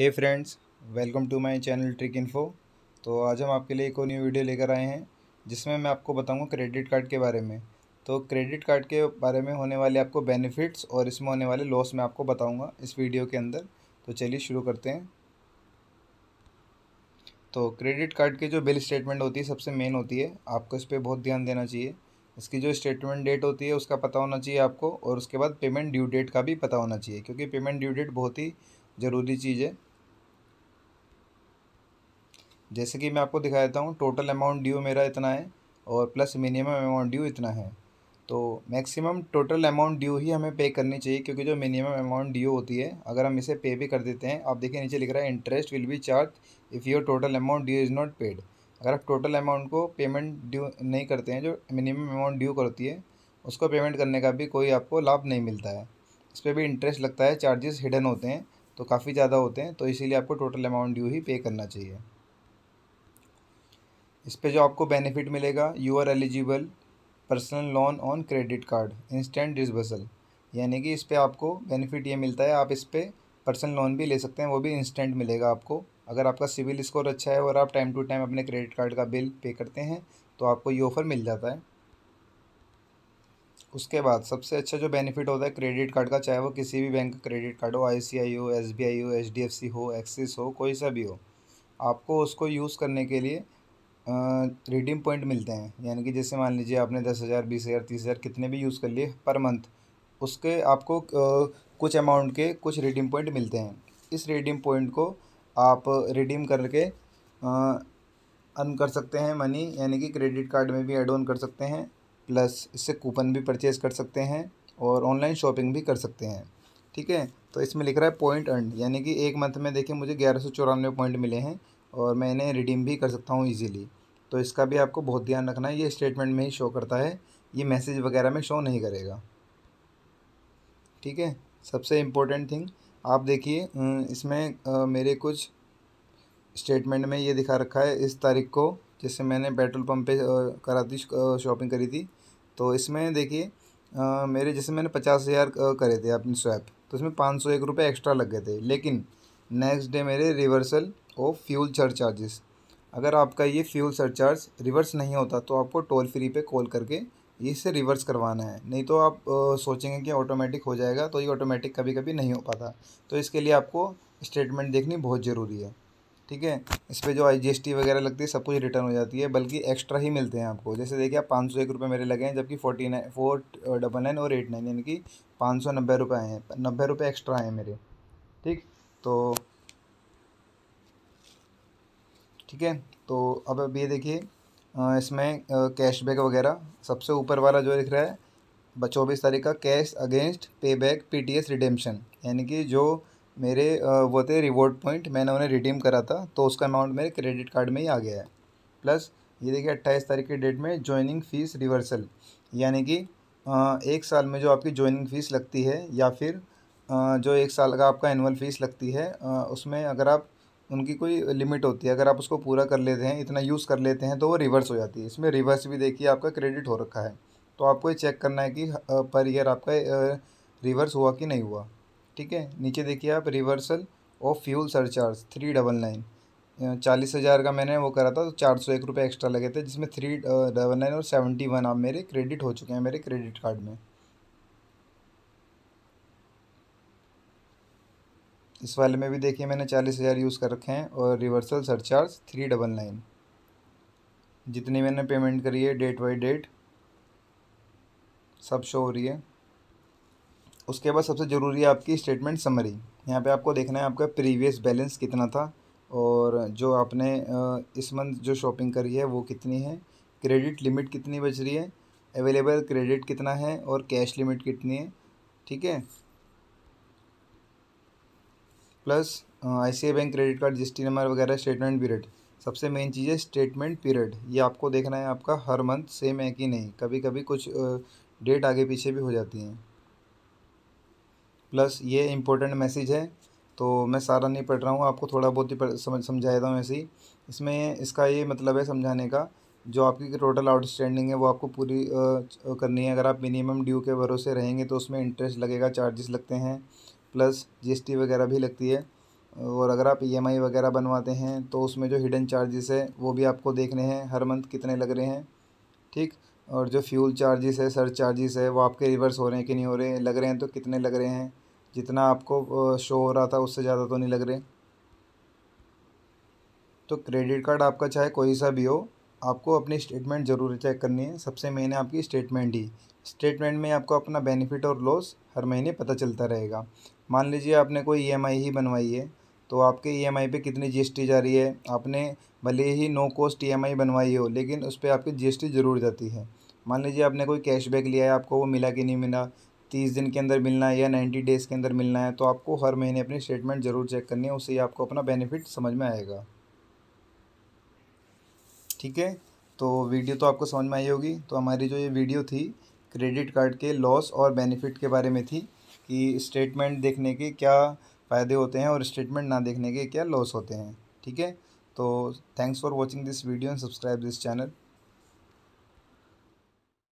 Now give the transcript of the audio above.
hey friends welcome to my channel trick info तो आज हम आपके लिए एक और न्यू वीडियो लेकर आए हैं जिसमें मैं आपको बताऊंगा क्रेडिट कार्ड के बारे में तो क्रेडिट कार्ड के बारे में होने वाले आपको बेनिफिट्स और इसमें होने वाले लॉस मैं आपको बताऊंगा इस वीडियो के अंदर तो चलिए शुरू करते हैं तो क्रेडिट कार्ड की जो बिल स्टेटमेंट होती है सबसे मेन होती है आपको इस पर बहुत ध्यान देना चाहिए इसकी जो स्टेटमेंट डेट होती है उसका पता होना चाहिए आपको और उसके बाद पेमेंट ड्यू डेट का भी पता होना चाहिए क्योंकि पेमेंट ड्यू डेट बहुत ही ज़रूरी चीज़ है जैसे कि मैं आपको दिखा देता हूँ टोटल अमाउंट ड्यू मेरा इतना है और प्लस मिनिमम अमाउंट ड्यू इतना है तो मैक्सिमम टोटल अमाउंट ड्यू ही हमें पे करनी चाहिए क्योंकि जो मिनिमम अमाउंट ड्यू होती है अगर हम इसे पे भी कर देते हैं आप देखिए नीचे लिख रहा है interest will be charged if your total amount due is not paid अगर आप टोटल अमाउंट को पेमेंट ड्यू नहीं करते हैं जो मिनिमम अमाउंट ड्यू करती है उसको पेमेंट करने का भी कोई आपको लाभ नहीं मिलता है इस पर भी इंटरेस्ट लगता है चार्जेस हिडन होते हैं तो काफ़ी ज़्यादा होते हैं तो इसीलिए आपको टोटल अमाउंट ड्यू ही पे करना चाहिए इस पर जो आपको बेनिफिट मिलेगा you are eligible personal loan on credit card instant disbursal यानी कि इस पर आपको बेनिफिट ये मिलता है आप इस पर पर्सनल लोन भी ले सकते हैं वो भी इंस्टेंट मिलेगा आपको अगर आपका सिविल स्कोर अच्छा है और आप टाइम टू टाइम अपने क्रेडिट कार्ड का बिल पे करते हैं तो आपको ये ऑफ़र मिल जाता है उसके बाद सबसे अच्छा जो बेनिफिट होता है क्रेडिट कार्ड का चाहे वो किसी भी बैंक का क्रेडिट कार्ड हो आई सी आई हो एस बी आई हो एच डी एफ सी हो एक्सिस हो कोई सा भी हो आपको उसको यूज़ करने के लिए रिडीम पॉइंट मिलते हैं यानी कि जैसे मान लीजिए आपने दस हज़ार बीस हज़ार तीस हज़ार कितने भी यूज़ कर लिए पर मंथ उसके आपको कुछ अमाउंट के कुछ रिडीम पॉइंट मिलते हैं इस रिडीम पॉइंट को आप रिडीम करके अन कर सकते हैं मनी यानी कि क्रेडिट कार्ड में भी एड ऑन कर सकते हैं प्लस इससे कूपन भी परचेज़ कर सकते हैं और ऑनलाइन शॉपिंग भी कर सकते हैं ठीक है तो इसमें लिख रहा है पॉइंट अर्न यानी कि एक मंथ में देखिए मुझे ग्यारह सौ चौरानवे पॉइंट मिले हैं और मैं इन्हें रिडीम भी कर सकता हूँ ईज़ीली तो इसका भी आपको बहुत ध्यान रखना है ये स्टेटमेंट में ही शो करता है ये मैसेज वगैरह में शो नहीं करेगा ठीक है सबसे इम्पोर्टेंट थिंग आप देखिए अं, इसमें मेरे कुछ स्टेटमेंट में ये दिखा रखा है इस तारीख को जैसे मैंने पेट्रोल पंप पे करा थी शॉपिंग करी थी तो इसमें देखिए मेरे जैसे मैंने पचास हज़ार करे थे अपने स्वैप तो इसमें पाँच सौ एक रुपये एक्स्ट्रा लग गए थे लेकिन नेक्स्ट डे मेरे रिवर्सल ऑफ फ्यूल चार्जेस अगर आपका ये फ्यूल सरचार्ज रिवर्स नहीं होता तो आपको टोल फ्री पे कॉल करके इसे रिवर्स करवाना है नहीं तो आप आ, सोचेंगे कि ऑटोमेटिक हो जाएगा तो ये ऑटोमेटिक कभी कभी नहीं हो पाता तो इसके लिए आपको स्टेटमेंट देखनी बहुत ज़रूरी है ठीक है इस पर जो आई जी एस टी वगैरह लगती है सब कुछ रिटर्न हो जाती है बल्कि एक्स्ट्रा ही मिलते हैं आपको जैसे देखिए आप पाँच सौ एक रुपये मेरे लगे हैं जबकि forty nine four double nine और एट नाइन यानी कि पाँच सौ नब्बे रुपये आए हैं नब्बे रुपये एक्स्ट्रा आए हैं मेरे ठीक तो ठीक है तो अब अब ये देखिए इसमें कैशबैक वगैरह सबसे ऊपर वाला जो दिख रहा है चौबीस तारीख का cash against pay back P T S redemption यानी कि जो मेरे वो थे रिवॉर्ड पॉइंट मैंने उन्हें रिडीम करा था तो उसका अमाउंट मेरे क्रेडिट कार्ड में ही आ गया है प्लस ये देखिए अट्ठाईस तारीख के डेट में ज्वाइनिंग फ़ीस रिवर्सल यानी कि एक साल में जो आपकी ज्वाइनिंग फ़ीस लगती है या फिर जो एक साल का आपका एनुअल फ़ीस लगती है उसमें अगर आप उनकी कोई लिमिट होती है अगर आप उसको पूरा कर लेते हैं इतना यूज़ कर लेते हैं तो वो रिवर्स हो जाती है इसमें रिवर्स भी देखिए आपका क्रेडिट हो रखा है तो आपको ये चेक करना है कि पर ईयर आपका रिवर्स हुआ कि नहीं हुआ ठीक है नीचे देखिए आप reversal of fuel surcharge three double nine चालीस हज़ार का मैंने वो करा था तो चार सौ एक रुपये एक्स्ट्रा लगे थे जिसमें थ्री डबल नाइन और सेवेंटी वन आप मेरे क्रेडिट हो चुके हैं मेरे क्रेडिट कार्ड में इस वाले में भी देखिए मैंने चालीस हज़ार यूज़ कर रखे हैं और reversal surcharge three double nine जितनी मैंने पेमेंट करी है डेट बाई डेट सब शो हो रही है उसके बाद सबसे ज़रूरी है आपकी स्टेटमेंट समरी यहाँ पे आपको देखना है आपका प्रीवियस बैलेंस कितना था और जो आपने इस मंथ जो शॉपिंग करी है वो कितनी है क्रेडिट लिमिट कितनी बच रही है अवेलेबल क्रेडिट कितना है और कैश लिमिट कितनी है ठीक है plus I bank credit card जिस नंबर वगैरह स्टेटमेंट पीरियड सबसे मेन चीज़ है स्टेटमेंट पीरियड ये आपको देखना है आपका हर मंथ सेम है कि नहीं कभी कभी कुछ डेट आगे पीछे भी हो जाती हैं प्लस ये इम्पोर्टेंट मैसेज है तो मैं सारा नहीं पढ़ रहा हूँ आपको थोड़ा बहुत ही समझ समझाया था वैसे ही इसमें इसका ये मतलब है समझाने का जो आपकी टोटल आउटस्टैंडिंग है वो आपको पूरी करनी है अगर आप मिनिमम ड्यू के भरोसे रहेंगे तो उसमें इंटरेस्ट लगेगा चार्जेस लगते हैं प्लस जीएसटी वगैरह भी लगती है और अगर आप ईएमआई e वगैरह बनवाते हैं तो उसमें जो हिडन चार्जेस है वो भी आपको देखने हैं हर मंथ कितने लग रहे हैं ठीक और जो फ्यूल चार्जेस है सर चार्जेस है वो आपके रिवर्स हो रहे हैं कि नहीं हो रहे लग रहे हैं तो कितने लग रहे हैं जितना आपको शो हो रहा था उससे ज़्यादा तो नहीं लग रहे तो क्रेडिट कार्ड आपका चाहे कोई सा भी हो आपको अपनी स्टेटमेंट ज़रूर चेक करनी है सबसे मेन है आपकी स्टेटमेंट ही स्टेटमेंट में आपको अपना बेनिफिट और लॉस हर महीने पता चलता रहेगा मान लीजिए आपने कोई ई एम आई ही बनवाई है तो आपके ई एम आई पे कितनी जी एस टी जा रही है आपने भले ही no cost E M I बनवाई हो लेकिन उस पर आपकी जी एस टी ज़रूर जाती है मान लीजिए आपने कोई कैशबैक लिया है आपको वो मिला कि नहीं मिला तीस दिन के अंदर मिलना है या नाइन्टी डेज़ के अंदर मिलना है तो आपको हर महीने अपनी स्टेटमेंट ज़रूर चेक करनी है उससे आपको अपना बेनिफिट समझ में आएगा ठीक है तो वीडियो तो आपको समझ में आई होगी तो हमारी जो ये वीडियो थी क्रेडिट कार्ड के लॉस और बेनिफिट के बारे में थी कि स्टेटमेंट देखने के क्या फ़ायदे होते हैं और स्टेटमेंट ना देखने के क्या लॉस होते हैं ठीक है तो thanks for watching this video and subscribe this channel